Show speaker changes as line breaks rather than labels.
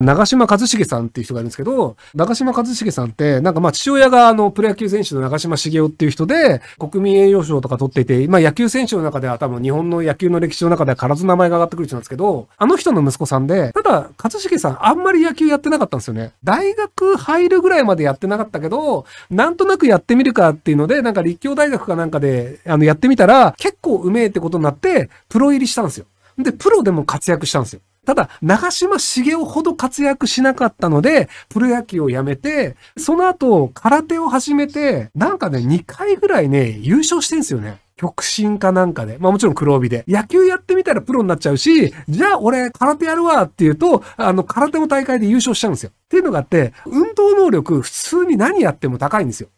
長嶋一茂さんっていう人がいるんですけど、長嶋一茂さんって、なんかまあ父親があのプロ野球選手の長嶋茂雄っていう人で、国民栄誉賞とか取っていて、まあ野球選手の中では多分日本の野球の歴史の中では必ず名前が上がってくる人なんですけど、あの人の息子さんで、ただ一茂さんあんまり野球やってなかったんですよね。大学入るぐらいまでやってなかったけど、なんとなくやってみるかっていうので、なんか立教大学かなんかであのやってみたら、結構うめえってことになって、プロ入りしたんですよ。で、プロでも活躍したんですよ。ただ、長嶋茂雄ほど活躍しなかったので、プロ野球をやめて、その後、空手を始めて、なんかね、2回ぐらいね、優勝してんすよね。極真かなんかで、まあもちろん黒帯で。野球やってみたらプロになっちゃうし、じゃあ俺空手やるわって言うと、あの空手の大会で優勝しちゃうんですよ。っていうのがあって、運動能力普通に何やっても高いんですよ。